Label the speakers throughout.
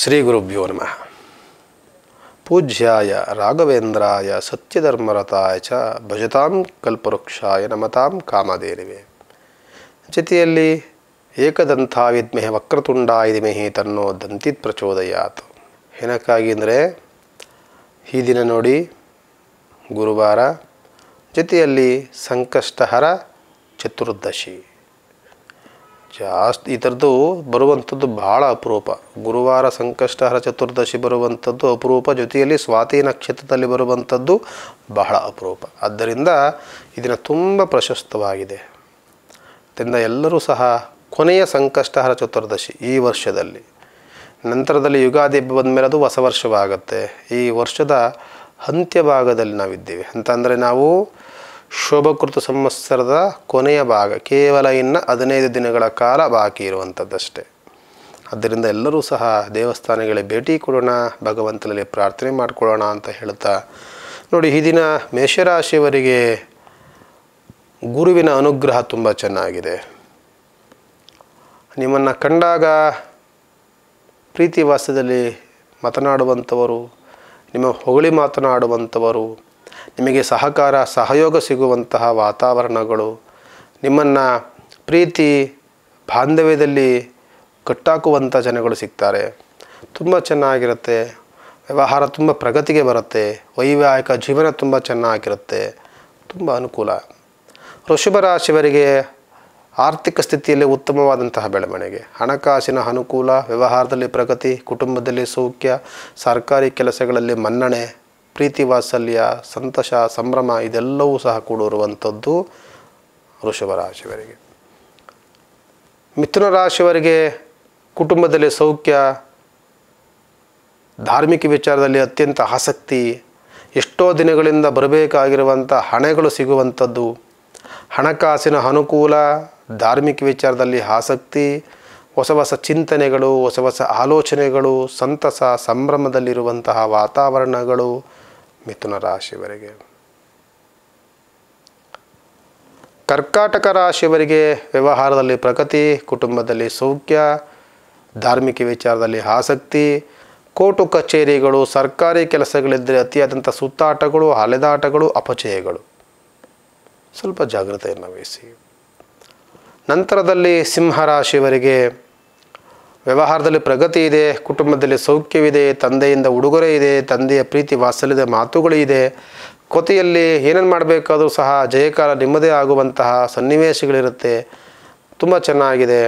Speaker 1: ಶ್ರೀ ಗುರುಭ್ಯೋ ನಮಃ ಪೂಜ್ಯಾಯ ರಾಘವೇಂದ್ರಾಯ ಸತ್ಯಧರ್ಮರತಾಯ ಚ ಭಜತಾಂ ಕಲ್ಪವೃಕ್ಷಾಯ ನಮತಾಂ ಕಾಮಧೇನಿವೆ ಜತೆಯಲ್ಲಿ ಏಕದಂಥಾವಿದ್ಮೇಹೆ ವಕ್ರತುಂಡಾಯ ಮೇಹಿ ತನ್ನೋ ದಂತಿತ್ ಪ್ರಚೋದಯಾತು ಏನಕ್ಕಾಗಿ ಅಂದರೆ ಈ ದಿನ ನೋಡಿ ಗುರುವಾರ ಜೊತೆಯಲ್ಲಿ ಸಂಕಷ್ಟಹರ ಚತುರ್ದಶಿ ಜಾಸ್ತಿ ಈ ಥರದ್ದು ಬರುವಂಥದ್ದು ಭಾಳ ಅಪರೂಪ ಗುರುವಾರ ಸಂಕಷ್ಟಹರ ಚತುರ್ದಶಿ ಬರುವಂಥದ್ದು ಅಪರೂಪ ಜೊತೆಯಲ್ಲಿ ಸ್ವಾತಿ ನಕ್ಷತ್ರದಲ್ಲಿ ಬರುವಂಥದ್ದು ಬಹಳ ಅಪರೂಪ ಆದ್ದರಿಂದ ಇದನ್ನು ತುಂಬ ಪ್ರಶಸ್ತವಾಗಿದೆ ಅದರಿಂದ ಎಲ್ಲರೂ ಸಹ ಕೊನೆಯ ಸಂಕಷ್ಟಹರ ಚತುರ್ದಶಿ ಈ ವರ್ಷದಲ್ಲಿ ನಂತರದಲ್ಲಿ ಯುಗಾದಿ ಹಬ್ಬ ಬಂದ ಮೇಲೆ ಅದು ಹೊಸ ವರ್ಷವಾಗುತ್ತೆ ಈ ವರ್ಷದ ಅಂತ್ಯಭಾಗದಲ್ಲಿ ನಾವಿದ್ದೇವೆ ಅಂತಂದರೆ ನಾವು ಶೋಭಕೃತ ಸಂವತ್ಸರದ ಕೊನೆಯ ಭಾಗ ಕೇವಲ ಇನ್ನು ಹದಿನೈದು ದಿನಗಳ ಕಾಲ ಬಾಕಿ ಇರುವಂಥದ್ದಷ್ಟೇ ಆದ್ದರಿಂದ ಎಲ್ಲರೂ ಸಹ ದೇವಸ್ಥಾನಗಳಿಗೆ ಭೇಟಿ ಕೊಡೋಣ ಭಗವಂತನಲ್ಲಿ ಪ್ರಾರ್ಥನೆ ಮಾಡಿಕೊಳ್ಳೋಣ ಅಂತ ಹೇಳ್ತಾ ನೋಡಿ ಈ ದಿನ ಮೇಷರಾಶಿಯವರಿಗೆ ಗುರುವಿನ ಅನುಗ್ರಹ ತುಂಬ ಚೆನ್ನಾಗಿದೆ ನಿಮ್ಮನ್ನು ಕಂಡಾಗ ಪ್ರೀತಿ ವಾಸದಲ್ಲಿ ಮಾತನಾಡುವಂಥವರು ನಿಮ್ಮ ಹೊಗಳಿ ಮಾತನಾಡುವಂಥವರು ನಿಮಗೆ ಸಹಕಾರ ಸಹಯೋಗ ಸಿಗುವಂತಹ ವಾತಾವರಣಗಳು ನಿಮ್ಮನ್ನು ಪ್ರೀತಿ ಬಾಂಧವ್ಯದಲ್ಲಿ ಕಟ್ಟಾಕುವಂಥ ಜನಗಳು ಸಿಗ್ತಾರೆ ತುಂಬ ಚೆನ್ನಾಗಿರುತ್ತೆ ವ್ಯವಹಾರ ತುಂಬ ಪ್ರಗತಿಗೆ ಬರುತ್ತೆ ವೈವಾಹಿಕ ಜೀವನ ತುಂಬ ಚೆನ್ನಾಗಿರುತ್ತೆ ತುಂಬ ಅನುಕೂಲ ಋಷಭ ರಾಶಿಯವರಿಗೆ ಆರ್ಥಿಕ ಸ್ಥಿತಿಯಲ್ಲಿ ಉತ್ತಮವಾದಂತಹ ಬೆಳವಣಿಗೆ ಹಣಕಾಸಿನ ಅನುಕೂಲ ವ್ಯವಹಾರದಲ್ಲಿ ಪ್ರಗತಿ ಕುಟುಂಬದಲ್ಲಿ ಸೌಖ್ಯ ಸರ್ಕಾರಿ ಕೆಲಸಗಳಲ್ಲಿ ಮನ್ನಣೆ ಪ್ರೀತಿ ವಾತ್ಸಲ್ಯ ಸಂತಸ ಸಂಭ್ರಮ ಇದೆಲ್ಲವೂ ಸಹ ಕೂಡಿರುವಂಥದ್ದು ವೃಷಭ ರಾಶಿಯವರಿಗೆ ಮಿಥುನ ರಾಶಿಯವರಿಗೆ ಕುಟುಂಬದಲ್ಲಿ ಸೌಖ್ಯ ಧಾರ್ಮಿಕ ವಿಚಾರದಲ್ಲಿ ಅತ್ಯಂತ ಆಸಕ್ತಿ ಎಷ್ಟೋ ದಿನಗಳಿಂದ ಬರಬೇಕಾಗಿರುವಂಥ ಹಣೆಗಳು ಸಿಗುವಂಥದ್ದು ಹಣಕಾಸಿನ ಅನುಕೂಲ ಧಾರ್ಮಿಕ ವಿಚಾರದಲ್ಲಿ ಆಸಕ್ತಿ ಹೊಸ ಹೊಸ ಚಿಂತನೆಗಳು ಹೊಸ ಹೊಸ ಆಲೋಚನೆಗಳು ಸಂತಸ ಸಂಭ್ರಮದಲ್ಲಿರುವಂತಹ ವಾತಾವರಣಗಳು ಮಿಥುನ ರಾಶಿಯವರಿಗೆ ಕರ್ಕಾಟಕ ರಾಶಿಯವರಿಗೆ ವ್ಯವಹಾರದಲ್ಲಿ ಪ್ರಗತಿ ಕುಟುಂಬದಲ್ಲಿ ಸೌಖ್ಯ ಧಾರ್ಮಿಕ ವಿಚಾರದಲ್ಲಿ ಆಸಕ್ತಿ ಕೋರ್ಟು ಕಚೇರಿಗಳು ಸರ್ಕಾರಿ ಕೆಲಸಗಳಿದ್ದರೆ ಅತಿಯಾದಂಥ ಸುತ್ತಾಟಗಳು ಅಲೆದಾಟಗಳು ಅಪಚಯಗಳು ಸ್ವಲ್ಪ ಜಾಗ್ರತೆಯನ್ನು ವಹಿಸಿ ನಂತರದಲ್ಲಿ ಸಿಂಹರಾಶಿಯವರಿಗೆ ವ್ಯವಹಾರದಲ್ಲಿ ಪ್ರಗತಿ ಇದೆ ಕುಟುಂಬದಲ್ಲಿ ಸೌಖ್ಯವಿದೆ ತಂದೆಯಿಂದ ಉಡುಗೊರೆ ಇದೆ ತಂದೆಯ ಪ್ರೀತಿ ವಾತ್ಸಲ್ಯದ ಮಾತುಗಳು ಇದೆ ಕೊತಿಯಲ್ಲಿ ಏನೇನು ಮಾಡಬೇಕಾದರೂ ಸಹ ಜಯಕಾಲ ನಿಮ್ಮದೇ ಆಗುವಂತಹ ಸನ್ನಿವೇಶಗಳಿರುತ್ತೆ ತುಂಬ ಚೆನ್ನಾಗಿದೆ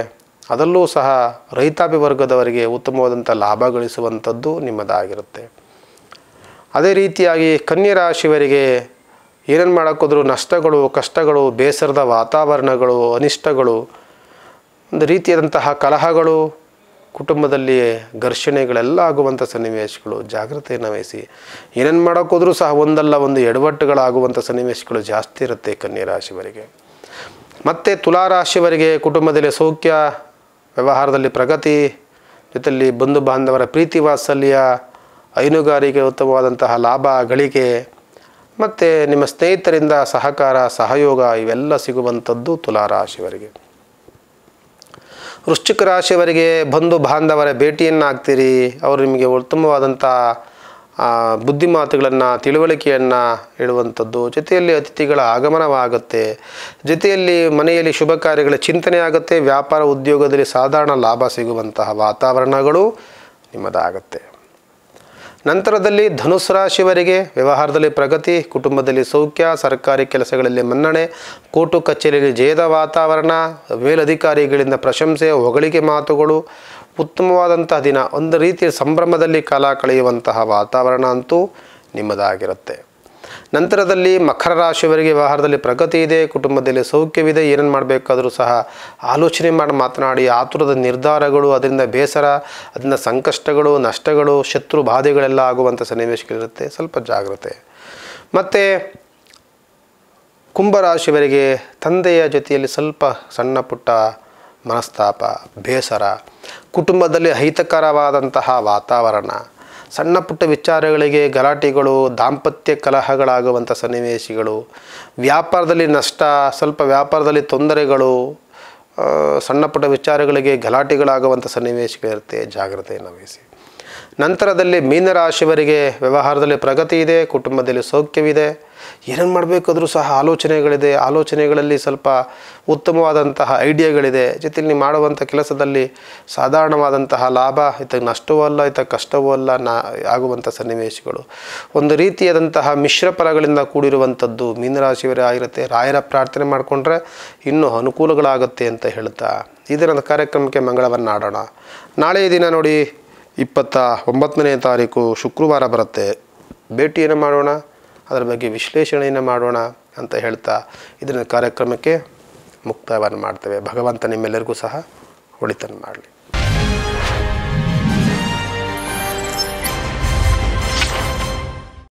Speaker 1: ಅದರಲ್ಲೂ ಸಹ ರೈತಾಪಿ ವರ್ಗದವರಿಗೆ ಉತ್ತಮವಾದಂಥ ಲಾಭ ಗಳಿಸುವಂಥದ್ದು ನಿಮ್ಮದಾಗಿರುತ್ತೆ ಅದೇ ರೀತಿಯಾಗಿ ಕನ್ಯರಾಶಿಯವರಿಗೆ ಏನೇನು ಮಾಡೋಕ್ಕೋದ್ರೂ ನಷ್ಟಗಳು ಕಷ್ಟಗಳು ಬೇಸರದ ವಾತಾವರಣಗಳು ಅನಿಷ್ಟಗಳು ಒಂದು ರೀತಿಯಾದಂತಹ ಕಲಹಗಳು ಕುಟುಂಬದಲ್ಲಿ ಘರ್ಷಣೆಗಳೆಲ್ಲ ಆಗುವಂಥ ಸನ್ನಿವೇಶಗಳು ಜಾಗ್ರತೆಯನ್ನು ವಹಿಸಿ ಏನೇನು ಮಾಡೋಕ್ಕೋದ್ರೂ ಸಹ ಒಂದಲ್ಲ ಒಂದು ಎಡವಟ್ಟುಗಳಾಗುವಂಥ ಸನ್ನಿವೇಶಗಳು ಜಾಸ್ತಿ ಇರುತ್ತೆ ರಾಶಿವರಿಗೆ ಮತ್ತು ತುಲಾರಾಶಿಯವರಿಗೆ ಕುಟುಂಬದಲ್ಲಿ ಸೌಖ್ಯ ವ್ಯವಹಾರದಲ್ಲಿ ಪ್ರಗತಿ ಜೊತೆಯಲ್ಲಿ ಬಂಧು ಬಾಂಧವರ ಪ್ರೀತಿ ವಾತ್ಸಲ್ಯ ಹೈನುಗಾರಿಕೆ ಉತ್ತಮವಾದಂತಹ ಲಾಭ ಗಳಿಕೆ ಮತ್ತು ನಿಮ್ಮ ಸ್ನೇಹಿತರಿಂದ ಸಹಕಾರ ಸಹಯೋಗ ಇವೆಲ್ಲ ಸಿಗುವಂಥದ್ದು ತುಲಾರಾಶಿವರಿಗೆ ವೃಶ್ಚಿಕ ರಾಶಿಯವರಿಗೆ ಬಂಧು ಬಾಂಧವರ ಭೇಟಿಯನ್ನು ಆಗ್ತೀರಿ ಅವರು ನಿಮಗೆ ಉತ್ತಮವಾದಂಥ ಬುದ್ಧಿ ಮಾತುಗಳನ್ನು ತಿಳುವಳಿಕೆಯನ್ನು ಹೇಳುವಂಥದ್ದು ಜೊತೆಯಲ್ಲಿ ಅತಿಥಿಗಳ ಆಗಮನವಾಗುತ್ತೆ ಜೊತೆಯಲ್ಲಿ ಮನೆಯಲ್ಲಿ ಶುಭ ಕಾರ್ಯಗಳ ಚಿಂತನೆ ಆಗುತ್ತೆ ವ್ಯಾಪಾರ ಉದ್ಯೋಗದಲ್ಲಿ ಸಾಧಾರಣ ಲಾಭ ಸಿಗುವಂತಹ ವಾತಾವರಣಗಳು ನಿಮ್ಮದಾಗುತ್ತೆ ನಂತರದಲ್ಲಿ ಧನುಸ್ ರಾಶಿಯವರಿಗೆ ವ್ಯವಹಾರದಲ್ಲಿ ಪ್ರಗತಿ ಕುಟುಂಬದಲ್ಲಿ ಸೌಖ್ಯ ಸರ್ಕಾರಿ ಕೆಲಸಗಳಲ್ಲಿ ಮನ್ನಣೆ ಕೋಟು ಕಚೇರಿಯಲ್ಲಿ ಜಯದ ವಾತಾವರಣ ಮೇಲಧಿಕಾರಿಗಳಿಂದ ಪ್ರಶಂಸೆ ಹೊಗಳಿಕೆ ಮಾತುಗಳು ಉತ್ತಮವಾದಂತಹ ದಿನ ಒಂದು ರೀತಿಯ ಸಂಭ್ರಮದಲ್ಲಿ ಕಾಲ ಕಳೆಯುವಂತಹ ವಾತಾವರಣ ಅಂತೂ ನಿಮ್ಮದಾಗಿರುತ್ತೆ ನಂತರದಲ್ಲಿ ಮಕರ ರಾಶಿಯವರಿಗೆ ವ್ಯವಹಾರದಲ್ಲಿ ಪ್ರಗತಿ ಇದೆ ಕುಟುಂಬದಲ್ಲಿ ಸೌಖ್ಯವಿದೆ ಏನೇನು ಮಾಡಬೇಕಾದರೂ ಸಹ ಆಲೋಚನೆ ಮಾಡಿ ಮಾತನಾಡಿ ಆತುರದ ನಿರ್ಧಾರಗಳು ಅದರಿಂದ ಬೇಸರ ಅದರಿಂದ ಸಂಕಷ್ಟಗಳು ನಷ್ಟಗಳು ಶತ್ರು ಬಾಧೆಗಳೆಲ್ಲ ಆಗುವಂಥ ಸನ್ನಿವೇಶಗಳಿರುತ್ತೆ ಸ್ವಲ್ಪ ಜಾಗ್ರತೆ ಮತ್ತು ಕುಂಭರಾಶಿಯವರಿಗೆ ತಂದೆಯ ಜೊತೆಯಲ್ಲಿ ಸ್ವಲ್ಪ ಸಣ್ಣ ಪುಟ್ಟ ಮನಸ್ತಾಪ ಬೇಸರ ಕುಟುಂಬದಲ್ಲಿ ಅಹಿತಕರವಾದಂತಹ ವಾತಾವರಣ ಸಣ್ಣ ಪುಟ್ಟ ವಿಚಾರಗಳಿಗೆ ಗಲಾಟೆಗಳು ದಾಂಪತ್ಯ ಕಲಹಗಳಾಗುವಂಥ ಸನ್ನಿವೇಶಗಳು ವ್ಯಾಪಾರದಲ್ಲಿ ನಷ್ಟ ಸ್ವಲ್ಪ ವ್ಯಾಪಾರದಲ್ಲಿ ತೊಂದರೆಗಳು ಸಣ್ಣ ಪುಟ್ಟ ವಿಚಾರಗಳಿಗೆ ಗಲಾಟೆಗಳಾಗುವಂಥ ಸನ್ನಿವೇಶಗಳಿರುತ್ತೆ ಜಾಗ್ರತೆಯನ್ನು ವಹಿಸಿ ನಂತರದಲ್ಲಿ ಮೀನರಾಶಿಯವರಿಗೆ ವ್ಯವಹಾರದಲ್ಲಿ ಪ್ರಗತಿ ಇದೆ ಕುಟುಂಬದಲ್ಲಿ ಸೌಖ್ಯವಿದೆ ಏನೇನು ಮಾಡಬೇಕಾದ್ರೂ ಸಹ ಆಲೋಚನೆಗಳಿದೆ ಆಲೋಚನೆಗಳಲ್ಲಿ ಸ್ವಲ್ಪ ಉತ್ತಮವಾದಂತಹ ಐಡಿಯಾಗಳಿದೆ ಜೊತೆಲಿ ನೀವು ಮಾಡುವಂಥ ಕೆಲಸದಲ್ಲಿ ಸಾಧಾರಣವಾದಂತಹ ಲಾಭ ಇತ ನಷ್ಟವೂ ಅಲ್ಲ ಇತ ಕಷ್ಟವೂ ಅಲ್ಲ ನಾ ಆಗುವಂಥ ಸನ್ನಿವೇಶಗಳು ಒಂದು ರೀತಿಯಾದಂತಹ ಮಿಶ್ರ ಫಲಗಳಿಂದ ಕೂಡಿರುವಂಥದ್ದು ಮೀನರಾಶಿಯವರೇ ಆಗಿರುತ್ತೆ ರಾಯರ ಪ್ರಾರ್ಥನೆ ಮಾಡಿಕೊಂಡ್ರೆ ಇನ್ನೂ ಅನುಕೂಲಗಳಾಗುತ್ತೆ ಅಂತ ಹೇಳ್ತಾ ಇದರ ಕಾರ್ಯಕ್ರಮಕ್ಕೆ ಮಂಗಳವನ್ನು ಆಡೋಣ ನಾಳೆಯ ದಿನ ನೋಡಿ ಇಪ್ಪತ್ತ ಒಂಬತ್ತನೇ ತಾರೀಕು ಶುಕ್ರವಾರ ಬರುತ್ತೆ ಭೇಟಿಯನ್ನು ಮಾಡೋಣ ಅದರ ಬಗ್ಗೆ ವಿಶ್ಲೇಷಣೆಯನ್ನು ಮಾಡೋಣ ಅಂತ ಹೇಳ್ತಾ ಇದನ್ನು ಕಾರ್ಯಕ್ರಮಕ್ಕೆ ಮುಕ್ತಾಯವನ್ನು ಮಾಡ್ತೇವೆ ಭಗವಂತ ನಿಮ್ಮೆಲ್ಲರಿಗೂ ಸಹ ಒಳಿತನ್ನು ಮಾಡಲಿ